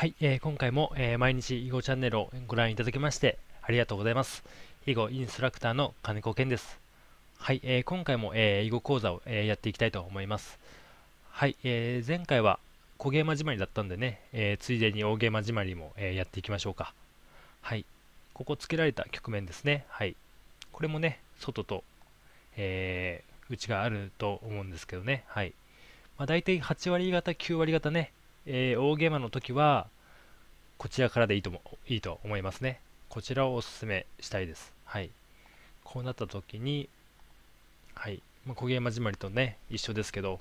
はい、えー、今回も、えー、毎日囲碁チャンネルをご覧いただきましてありがとうございます。囲碁インストラクターの金子健です。はい、えー、今回も、えー、囲碁講座を、えー、やっていきたいと思います。はい、えー、前回は小ゲーマじまりだったんでね、えー、ついでに大ゲーマじまりも、えー、やっていきましょうか。はい、ここつけられた局面ですね。はい、これもね、外と、えー、内があると思うんですけどね。はい。まあ、大体8割方、9割方ね、えー、大ゲーマの時は、こちらからでいいともいいと思いますね。こちらをおすすめしたいです。はい。こうなった時に、はい。まあ、小ゲーマじまりとね、一緒ですけど、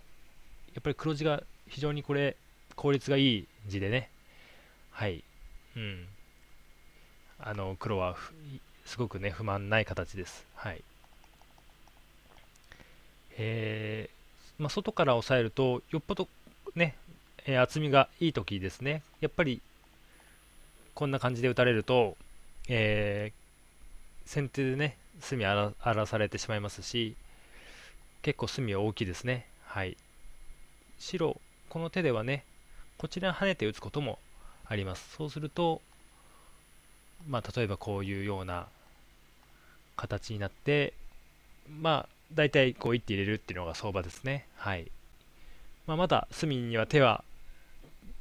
やっぱり黒字が非常にこれ、効率がいい字でね、はい。うん。あの、黒はすごくね、不満ない形です。はい。えー、まあ、外から押さえると、よっぽどね、えー、厚みがいい時ですねやっぱりこんな感じで打たれると、えー、先手でね隅荒らされてしまいますし結構隅は大きいですねはい白この手ではねこちらに跳ねて打つこともありますそうするとまあ例えばこういうような形になってまあ大体こう一手入れるっていうのが相場ですねはい、まあ、まだ隅には手は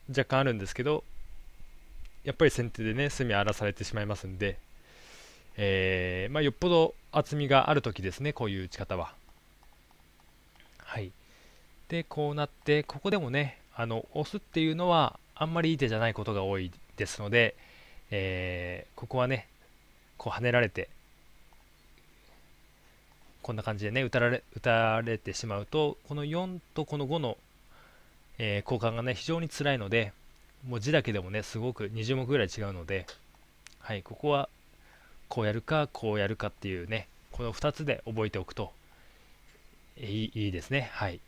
若干あるんですけどやっぱり先手でね隅荒らされてしまいますんで、えー、まあ、よっぽど厚みがある時ですねこういう打ち方は。はいでこうなってここでもねあの押すっていうのはあんまりいい手じゃないことが多いですので、えー、ここはねこう跳ねられてこんな感じでね打たれ打たれてしまうとこの4とこの5のえー、交換がね、非常に辛いので、文字だけでもね、すごく20目ぐらい違うので、はい、ここはこうやるか、こうやるかっていうね、この2つで覚えておくといいですね。はい。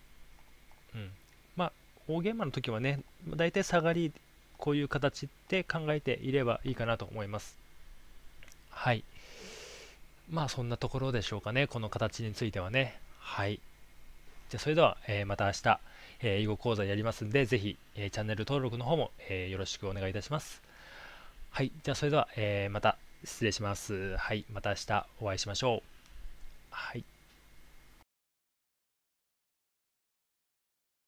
うん。まあ、大ゲーマの時はね、だいたい下がり、こういう形って考えていればいいかなと思います。はい。まあ、そんなところでしょうかね、この形についてはね。はい。じゃあ、それでは、えー、また明日。英語講座やりますんで、ぜひ、えー、チャンネル登録の方も、えー、よろしくお願いいたします。はい、じゃあそれでは、えまた失礼します。はい、また明日お会いしましょう。